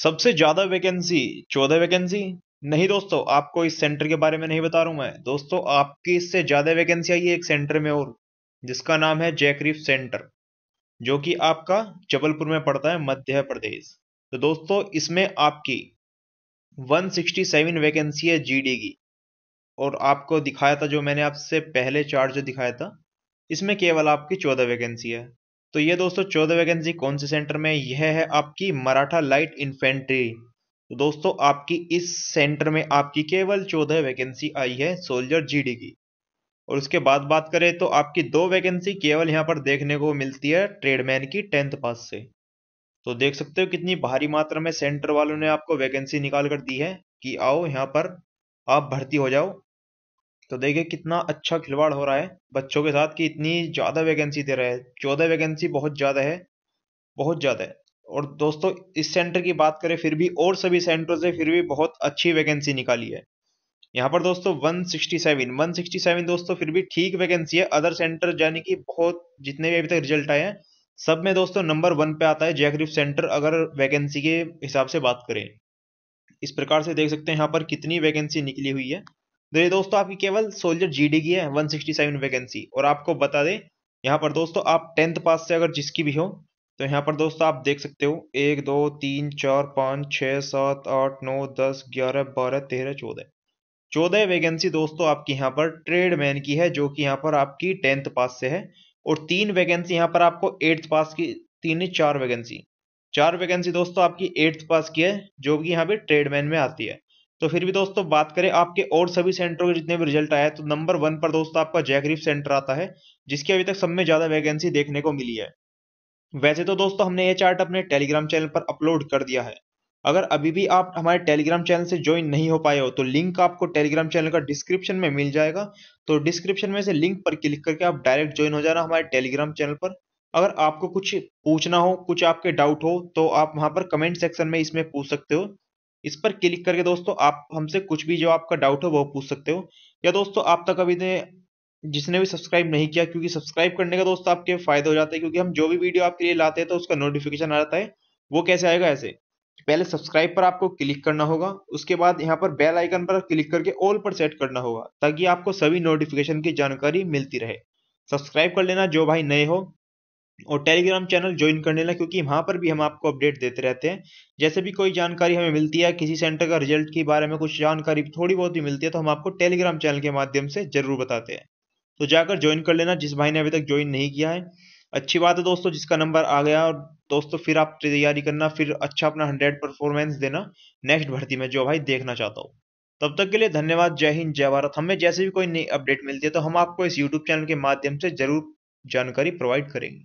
सबसे ज्यादा वैकेंसी चौदह वैकेंसी नहीं दोस्तों आपको इस सेंटर के बारे में नहीं बता रहा हूं मैं दोस्तों आपकी इससे ज्यादा वैकेंसी आई है एक सेंटर में और जिसका नाम है जैकरीफ सेंटर जो कि आपका जबलपुर में पड़ता है मध्य प्रदेश तो दोस्तों इसमें आपकी 167 वैकेंसी है जीडी की और आपको दिखाया था जो मैंने आपसे पहले चार्ज दिखाया था इसमें केवल आपकी चौदह वैकेंसी है तो ये दोस्तों चौदह वैकेंसी कौन से सेंटर में यह है आपकी मराठा लाइट इन्फेंट्री तो दोस्तों आपकी इस सेंटर में आपकी केवल चौदह वैकेंसी आई है सोल्जर जीडी की और उसके बाद बात करें तो आपकी दो वैकेंसी केवल यहाँ पर देखने को मिलती है ट्रेडमैन की टेंथ पास से तो देख सकते हो कितनी भारी मात्रा में सेंटर वालों ने आपको वैकेंसी निकाल कर दी है कि आओ यहाँ पर आप भर्ती हो जाओ तो देखिए कितना अच्छा खिलवाड़ हो रहा है बच्चों के साथ कि इतनी ज़्यादा वैकेंसी दे रहा है चौदह वैकेंसी बहुत ज़्यादा है बहुत ज़्यादा है और दोस्तों इस सेंटर की बात करें फिर भी और सभी सेंटरों से फिर भी बहुत अच्छी वैकेंसी निकाली है यहाँ पर दोस्तों 167 167 दोस्तों फिर भी ठीक वैकेंसी है अदर सेंटर जाने की बहुत जितने भी अभी तक रिजल्ट आए हैं सब में दोस्तों नंबर वन पे आता है जैकरिफ सेंटर अगर वैकेंसी के हिसाब से बात करें इस प्रकार से देख सकते हैं यहाँ पर कितनी वैकेंसी निकली हुई है तो ये दोस्तों आपकी केवल सोल्जर जीडी की है 167 वैकेंसी और आपको बता दें यहाँ पर दोस्तों आप टेंथ पास से अगर जिसकी भी हो तो यहाँ पर दोस्तों आप देख सकते हो एक दो तीन चार पाँच छः सात आठ नौ दस ग्यारह बारह तेरह चौदह चौदह वैकेंसी दोस्तों आपकी यहाँ पर ट्रेड मैन की है जो कि यहाँ पर आपकी टेंथ पास से है और तीन वैकेंसी यहाँ पर आपको एट्थ पास की तीन चार वैकेंसी चार वैकेंसी दोस्तों आपकी एट्थ पास की है जो कि यहाँ पे ट्रेडमैन में आती है तो फिर भी दोस्तों बात करें आपके और सभी सेंटरों के जितने भी रिजल्ट आया है तो नंबर वन पर दोस्तों आपका जैगरीफ सेंटर आता है जिसकी अभी तक सब में ज़्यादा वैकेंसी देखने को मिली है वैसे तो दोस्तों हमने ये चार्ट अपने टेलीग्राम चैनल पर अपलोड कर दिया है अगर अभी भी आप हमारे टेलीग्राम चैनल से ज्वाइन नहीं हो पाए हो तो लिंक आपको टेलीग्राम चैनल का डिस्क्रिप्शन में मिल जाएगा तो डिस्क्रिप्शन में से लिंक पर क्लिक करके आप डायरेक्ट ज्वाइन हो जाना हमारे टेलीग्राम चैनल पर अगर आपको कुछ पूछना हो कुछ आपके डाउट हो तो आप वहां पर कमेंट सेक्शन में इसमें पूछ सकते हो इस पर क्लिक करके दोस्तों आप हमसे कुछ भी जो आपका डाउट है वो पूछ सकते हो या दोस्तों आप तक अभी जिसने भी सब्सक्राइब नहीं किया क्योंकि सब्सक्राइब करने का दोस्तों आपके फायदा हो जाता है क्योंकि हम जो भी वीडियो आपके लिए लाते हैं तो उसका नोटिफिकेशन आ जाता है वो कैसे आएगा ऐसे पहले सब्सक्राइब पर आपको क्लिक करना होगा उसके बाद यहाँ पर बेल आइकन पर क्लिक करके ऑल पर सेट करना होगा ताकि आपको सभी नोटिफिकेशन की जानकारी मिलती रहे सब्सक्राइब कर लेना जो भाई नए हो और टेलीग्राम चैनल ज्वाइन कर लेना क्योंकि वहाँ पर भी हम आपको अपडेट देते रहते हैं जैसे भी कोई जानकारी हमें मिलती है किसी सेंटर का रिजल्ट के बारे में कुछ जानकारी थोड़ी बहुत भी मिलती है तो हम आपको टेलीग्राम चैनल के माध्यम से जरूर बताते हैं तो जाकर ज्वाइन कर लेना जिस भाई ने अभी तक ज्वाइन नहीं किया है अच्छी बात है दोस्तों जिसका नंबर आ गया और दोस्तों फिर आप तैयारी करना फिर अच्छा अपना हंड्रेड परफॉर्मेंस देना नेक्स्ट भर्ती में जो भाई देखना चाहता हूँ तब तक के लिए धन्यवाद जय हिंद जय भारत हमें जैसे भी कोई नई अपडेट मिलती है तो हम आपको इस यूट्यूब चैनल के माध्यम से जरूर जानकारी प्रोवाइड करेंगे